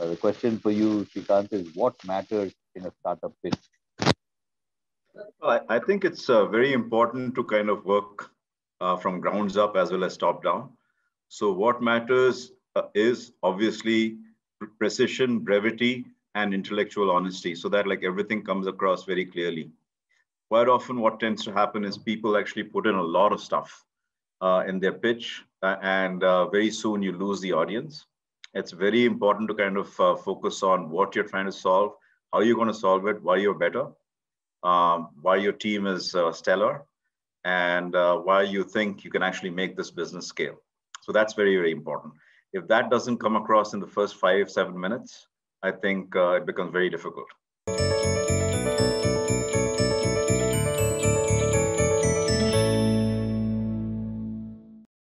Uh, the question for you, Shikant, is what matters in a startup pitch? Well, I, I think it's uh, very important to kind of work uh, from grounds up as well as top down. So, what matters uh, is obviously precision, brevity, and intellectual honesty, so that like everything comes across very clearly. Quite often, what tends to happen is people actually put in a lot of stuff uh, in their pitch, and uh, very soon you lose the audience it's very important to kind of uh, focus on what you're trying to solve, how you're going to solve it, why you're better, um, why your team is uh, stellar, and uh, why you think you can actually make this business scale. So that's very, very important. If that doesn't come across in the first five, seven minutes, I think uh, it becomes very difficult.